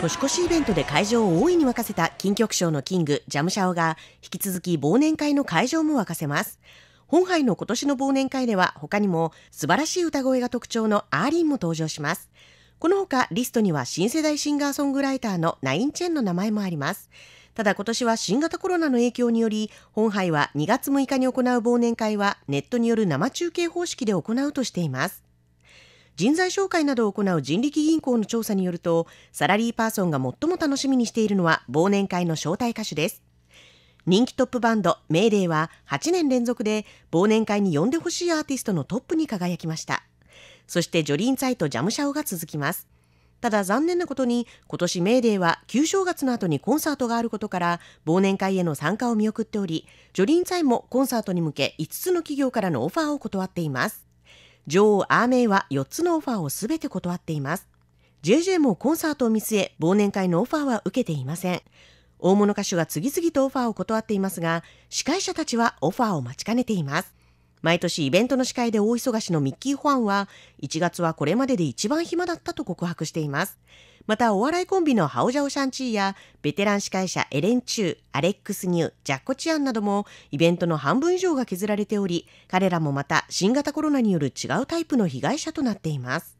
年越しイベントで会場を大いに沸かせた金曲賞のキング、ジャムシャオが、引き続き忘年会の会場も沸かせます。本杯の今年の忘年会では、他にも素晴らしい歌声が特徴のアーリンも登場します。このほかリストには新世代シンガーソングライターのナインチェンの名前もあります。ただ今年は新型コロナの影響により、本杯は2月6日に行う忘年会はネットによる生中継方式で行うとしています。人材紹介などを行う人力銀行の調査によるとサラリーパーソンが最も楽しみにしているのは忘年会の招待歌手です人気トップバンドメーデーは8年連続で忘年会に呼んでほしいアーティストのトップに輝きましたそしてジョリーンツァイとジャムシャオが続きますただ残念なことに今年メーデーは旧正月の後にコンサートがあることから忘年会への参加を見送っておりジョリーンツァイもコンサートに向け5つの企業からのオファーを断っています女王アーメイは4つのオファーをすべて断っています。JJ もコンサートを見据え、忘年会のオファーは受けていません。大物歌手が次々とオファーを断っていますが、司会者たちはオファーを待ちかねています。毎年イベントの司会で大忙しのミッキー・ファンは、1月はこれまでで一番暇だったと告白しています。また、お笑いコンビのハオジャオ・シャンチーや、ベテラン司会者エレン・チュー、アレックス・ニュー、ジャッコ・チアンなども、イベントの半分以上が削られており、彼らもまた新型コロナによる違うタイプの被害者となっています。